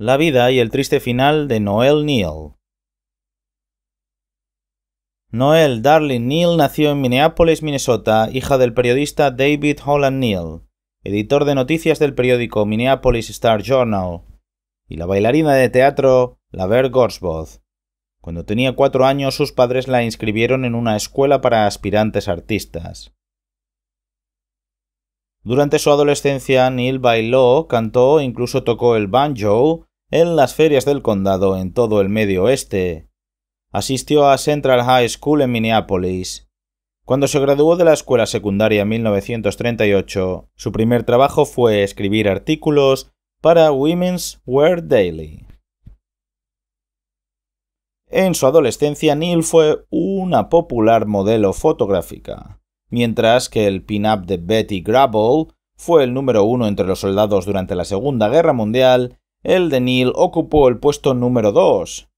La vida y el triste final de Noel Neal. Noel Darling Neal nació en Minneapolis, Minnesota, hija del periodista David Holland Neal, editor de noticias del periódico Minneapolis Star Journal, y la bailarina de teatro Laver Gorsboth. Cuando tenía cuatro años, sus padres la inscribieron en una escuela para aspirantes artistas. Durante su adolescencia, Neil bailó, cantó e incluso tocó el banjo, en las ferias del condado en todo el medio oeste. Asistió a Central High School en Minneapolis. Cuando se graduó de la escuela secundaria en 1938, su primer trabajo fue escribir artículos para Women's Wear Daily. En su adolescencia, Neil fue una popular modelo fotográfica, mientras que el pin-up de Betty Grable fue el número uno entre los soldados durante la Segunda Guerra Mundial el de Neil ocupó el puesto número 2.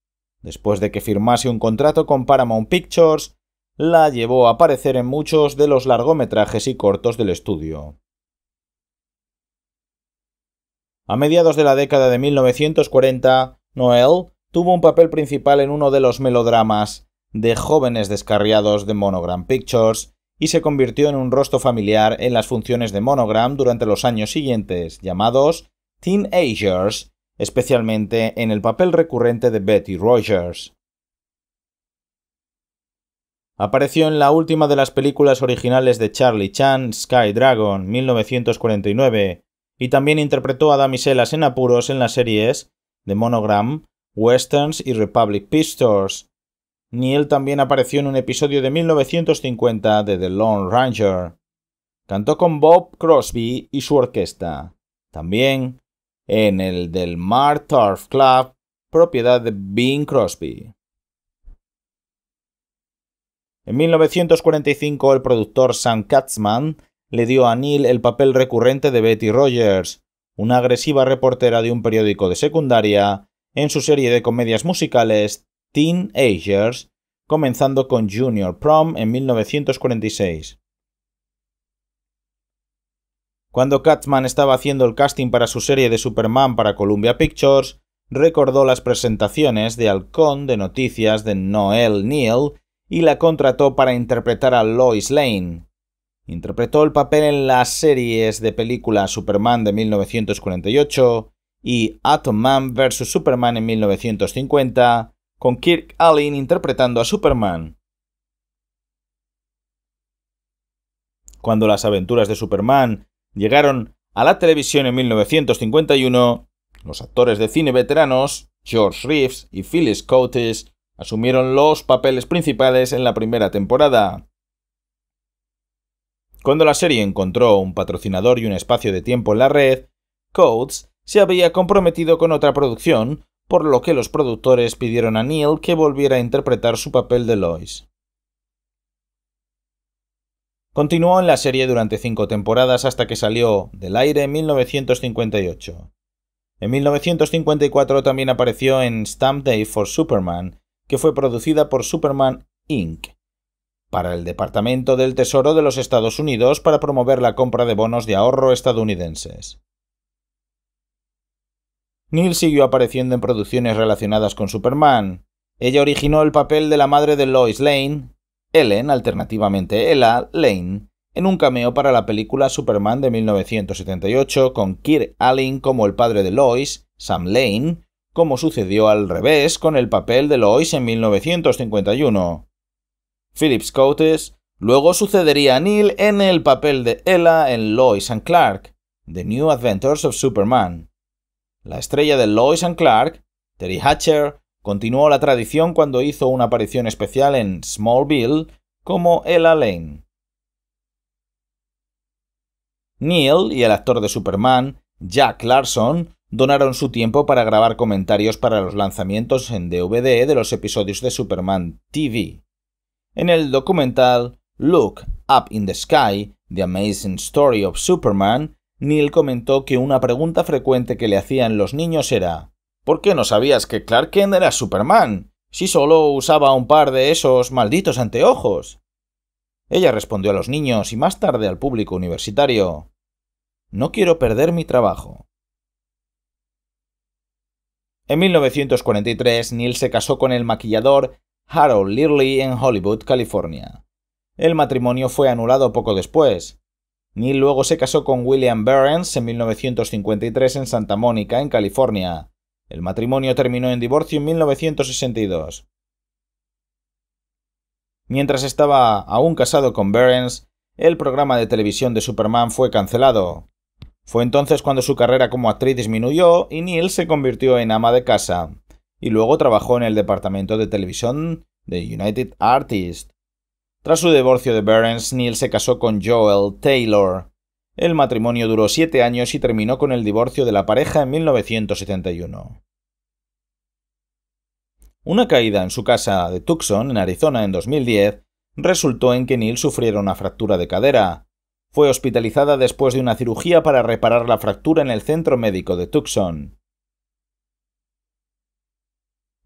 Después de que firmase un contrato con Paramount Pictures, la llevó a aparecer en muchos de los largometrajes y cortos del estudio. A mediados de la década de 1940, Noel tuvo un papel principal en uno de los melodramas de jóvenes descarriados de Monogram Pictures y se convirtió en un rostro familiar en las funciones de Monogram durante los años siguientes, llamados Teenagers especialmente en el papel recurrente de Betty Rogers. Apareció en la última de las películas originales de Charlie Chan, Sky Dragon, 1949, y también interpretó a damiselas en apuros en las series The Monogram, Westerns y Republic Pistols. Neil también apareció en un episodio de 1950 de The Lone Ranger. Cantó con Bob Crosby y su orquesta. También en el del Mar Club, propiedad de Bing Crosby. En 1945, el productor Sam Katzman le dio a Neil el papel recurrente de Betty Rogers, una agresiva reportera de un periódico de secundaria, en su serie de comedias musicales Teen Agers, comenzando con Junior Prom en 1946. Cuando Katzman estaba haciendo el casting para su serie de Superman para Columbia Pictures, recordó las presentaciones de Halcón de noticias de Noel Neal y la contrató para interpretar a Lois Lane. Interpretó el papel en las series de películas Superman de 1948 y Atom Man vs. Superman en 1950, con Kirk Allen interpretando a Superman. Cuando las aventuras de Superman llegaron a la televisión en 1951, los actores de cine veteranos George Reeves y Phyllis Coates asumieron los papeles principales en la primera temporada. Cuando la serie encontró un patrocinador y un espacio de tiempo en la red, Coates se había comprometido con otra producción, por lo que los productores pidieron a Neil que volviera a interpretar su papel de Lois. Continuó en la serie durante cinco temporadas hasta que salió del aire en 1958. En 1954 también apareció en Stamp Day for Superman, que fue producida por Superman Inc. para el Departamento del Tesoro de los Estados Unidos para promover la compra de bonos de ahorro estadounidenses. Neil siguió apareciendo en producciones relacionadas con Superman. Ella originó el papel de la madre de Lois Lane Ellen, alternativamente Ella Lane, en un cameo para la película Superman de 1978 con Kirk Allen como el padre de Lois, Sam Lane, como sucedió al revés con el papel de Lois en 1951. Phillips Coates luego sucedería a Neil en el papel de Ella en Lois and Clark, The New Adventures of Superman. La estrella de Lois and Clark, Terry Hatcher, Continuó la tradición cuando hizo una aparición especial en Smallville como Ella Lane. Neil y el actor de Superman, Jack Larson, donaron su tiempo para grabar comentarios para los lanzamientos en DVD de los episodios de Superman TV. En el documental Look Up in the Sky, The Amazing Story of Superman, Neil comentó que una pregunta frecuente que le hacían los niños era ¿Por qué no sabías que Clark Kent era Superman, si solo usaba un par de esos malditos anteojos? Ella respondió a los niños y más tarde al público universitario. No quiero perder mi trabajo. En 1943, Neil se casó con el maquillador Harold Lirley en Hollywood, California. El matrimonio fue anulado poco después. Neil luego se casó con William Burns en 1953 en Santa Mónica, en California, el matrimonio terminó en divorcio en 1962. Mientras estaba aún casado con Berens, el programa de televisión de Superman fue cancelado. Fue entonces cuando su carrera como actriz disminuyó y Neil se convirtió en ama de casa, y luego trabajó en el departamento de televisión de United Artists. Tras su divorcio de burns Neil se casó con Joel Taylor, el matrimonio duró siete años y terminó con el divorcio de la pareja en 1971. Una caída en su casa de Tucson, en Arizona, en 2010, resultó en que Neil sufriera una fractura de cadera. Fue hospitalizada después de una cirugía para reparar la fractura en el centro médico de Tucson.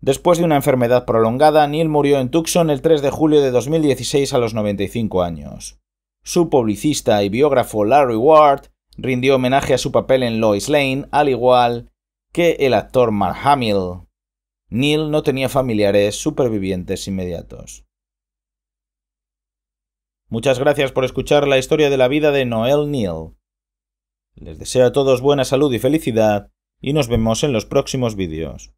Después de una enfermedad prolongada, Neil murió en Tucson el 3 de julio de 2016 a los 95 años. Su publicista y biógrafo Larry Ward rindió homenaje a su papel en Lois Lane, al igual que el actor Mark Hamill. Neil no tenía familiares supervivientes inmediatos. Muchas gracias por escuchar la historia de la vida de Noel Neal. Les deseo a todos buena salud y felicidad, y nos vemos en los próximos vídeos.